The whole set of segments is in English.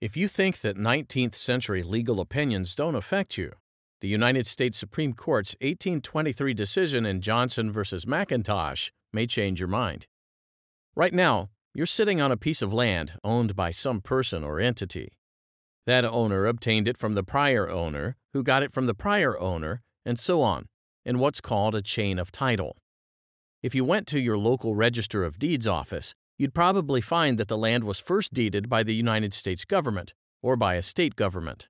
If you think that 19th century legal opinions don't affect you, the United States Supreme Court's 1823 decision in Johnson v. McIntosh may change your mind. Right now, you're sitting on a piece of land owned by some person or entity. That owner obtained it from the prior owner, who got it from the prior owner, and so on, in what's called a chain of title. If you went to your local Register of Deeds office you'd probably find that the land was first deeded by the United States government or by a state government.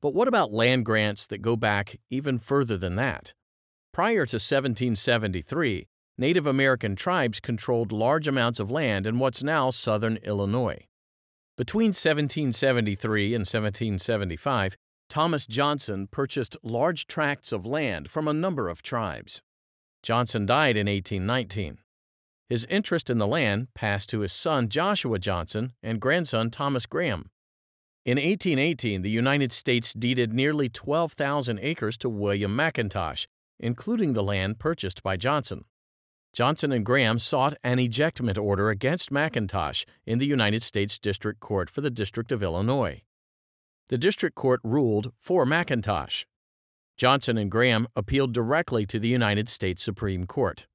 But what about land grants that go back even further than that? Prior to 1773, Native American tribes controlled large amounts of land in what's now southern Illinois. Between 1773 and 1775, Thomas Johnson purchased large tracts of land from a number of tribes. Johnson died in 1819. His interest in the land passed to his son Joshua Johnson and grandson Thomas Graham. In 1818, the United States deeded nearly 12,000 acres to William McIntosh, including the land purchased by Johnson. Johnson and Graham sought an ejectment order against McIntosh in the United States District Court for the District of Illinois. The District Court ruled for McIntosh. Johnson and Graham appealed directly to the United States Supreme Court.